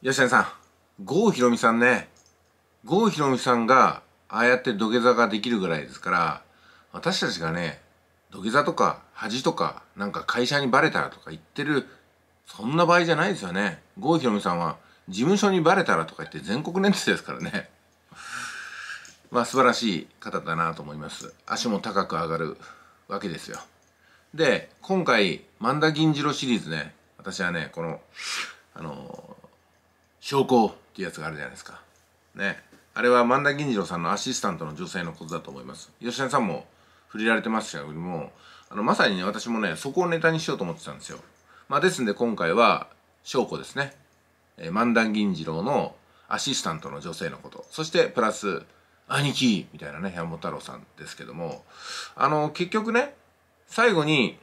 吉谷さん郷ひろみさんね郷ひろみさんがああやって土下座ができるぐらいですから私たちがね土下座とか恥とかなんか会社にバレたらとか言ってるそんな場合じゃないですよね郷ひろみさんは事務所にバレたらとか言って全国ットですからね まあ素晴らしい方だなと思います足も高く上がるわけですよで今回「万田銀次郎」シリーズね私はねこのあの証拠っていうやつがあるじゃないですかねあれは万田銀次郎さんのアシスタントの女性のことだと思います吉田さんも触れられてましたけどもあのまさにね私もねそこをネタにしようと思ってたんですよまあですんで今回は証拠ですね、えー、万田銀次郎のアシスタントの女性のことそしてプラス兄貴みたいなね山本太郎さんですけどもあの結局ね最後に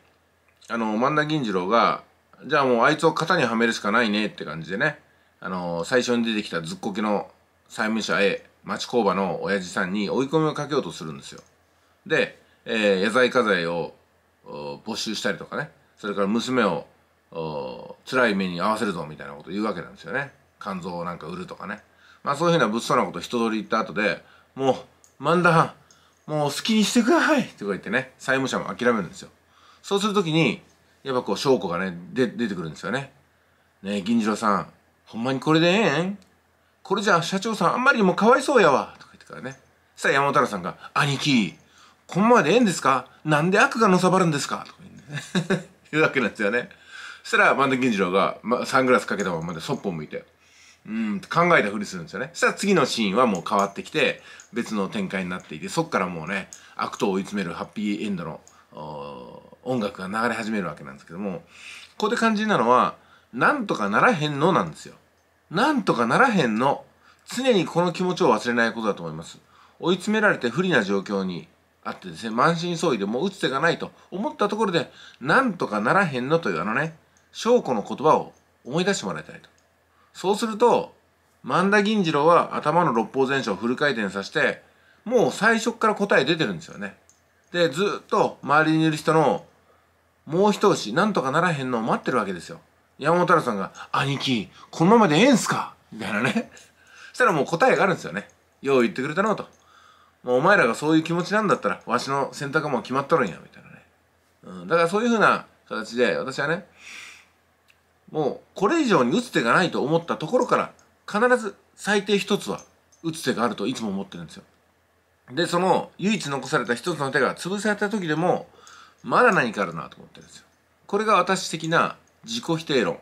あの万田銀次郎がじゃあもうあいつを型にはめるしかないねって感じでねあのー、最初に出てきたずっこけの債務者へ、町工場の親父さんに追い込みをかけようとするんですよ。で、えー、野菜家財を没収したりとかね、それから娘を辛い目に遭わせるぞみたいなことを言うわけなんですよね。肝臓をなんか売るとかね。まあそういうふうな物騒なこと人通り言った後で、もう、漫談、もう好きにしてくださいとか言ってね、債務者も諦めるんですよ。そうするときに、やっぱこう証拠がね、で、出てくるんですよね。ね銀次郎さん、ほんまにこれでええんこれじゃ社長さんあんまりにもかわいそうやわ。とか言ってからね。そしたら山本太さんが、兄貴、こんまでええんですかなんで悪がのさばるんですかとか言う,、ね、言うわけなんですよね。そしたら、万田銀次郎が、ま、サングラスかけたままでそっぽ向いて、うん考えたふりするんですよね。そしたら次のシーンはもう変わってきて、別の展開になっていて、そっからもうね、悪党を追い詰めるハッピーエンドの音楽が流れ始めるわけなんですけども、ここで肝心なのは、なんとかならへんのなんですよ。なんとかならへんの。常にこの気持ちを忘れないことだと思います。追い詰められて不利な状況にあってですね、満身創痍でもう打つ手がないと思ったところで、なんとかならへんのというあのね、証拠の言葉を思い出してもらいたいと。そうすると、万田銀次郎は頭の六方全書をフル回転させて、もう最初から答え出てるんですよね。で、ずっと周りにいる人の、もう一押し、なんとかならへんのを待ってるわけですよ。山本太郎さんが「兄貴このままでええんすか?」みたいなね そしたらもう答えがあるんですよね「よう言ってくれたの」と「もうお前らがそういう気持ちなんだったらわしの選択も決まっとるんや」みたいなね、うん、だからそういうふうな形で私はねもうこれ以上に打つ手がないと思ったところから必ず最低一つは打つ手があるといつも思ってるんですよでその唯一残された一つの手が潰された時でもまだ何かあるなと思ってるんですよこれが私的な自己否定論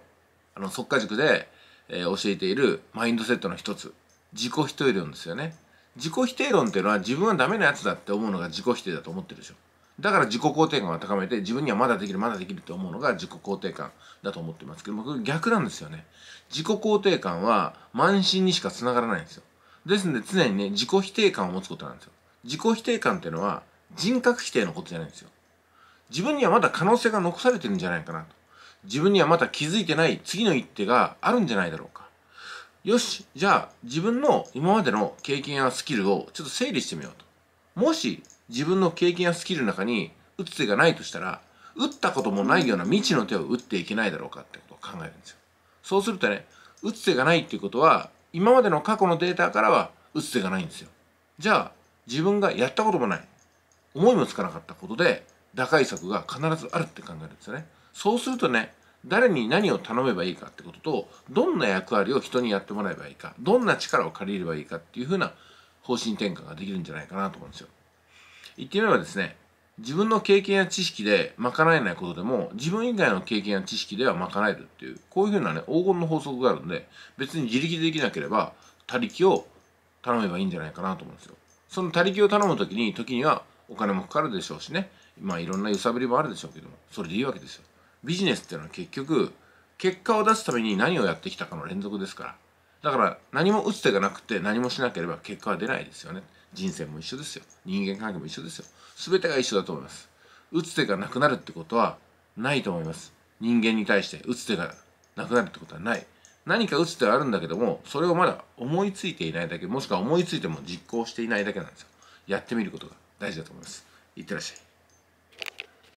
あの即果塾で、えー、教えているマインドセットの一つ自己否定論ですよね自己否定論っていうのは自分はダメなやつだって思うのが自己否定だと思ってるでしょだから自己肯定感を高めて自分にはまだできるまだできるって思うのが自己肯定感だと思ってますけど僕逆なんですよね自己肯定感は慢心にしかつながらないんですよですので常にね自己否定感を持つことなんですよ自己否定感っていうのは人格否定のことじゃないんですよ自分にはまだ可能性が残されてるんじゃないかなと自分にはまだ気づいてない次の一手があるんじゃないだろうか。よし、じゃあ自分の今までの経験やスキルをちょっと整理してみようと。もし自分の経験やスキルの中に打つ手がないとしたら、打ったこともないような未知の手を打っていけないだろうかってことを考えるんですよ。そうするとね、打つ手がないっていうことは、今までの過去のデータからは打つ手がないんですよ。じゃあ、自分がやったこともない、思いもつかなかったことで、打開策が必ずあるって考えるんですよね。そうするとね誰に何を頼めばいいかってこととどんな役割を人にやってもらえばいいかどんな力を借りればいいかっていうふうな方針転換ができるんじゃないかなと思うんですよ。言ってみればですね自分の経験や知識で賄えないことでも自分以外の経験や知識では賄えるっていうこういうふうなね黄金の法則があるんで別に自力でできなければ他力を頼めばいいんじゃないかなと思うんですよ。その他力を頼む時に時にはお金もかかるでしょうしねまあいろんな揺さぶりもあるでしょうけどもそれでいいわけですよ。ビジネスっていうのは結局結果を出すために何をやってきたかの連続ですからだから何も打つ手がなくて何もしなければ結果は出ないですよね人生も一緒ですよ人間関係も一緒ですよ全てが一緒だと思います打つ手がなくなるってことはないと思います人間に対して打つ手がなくなるってことはない何か打つ手はあるんだけどもそれをまだ思いついていないだけもしくは思いついても実行していないだけなんですよやってみることが大事だと思いますいってらっしゃい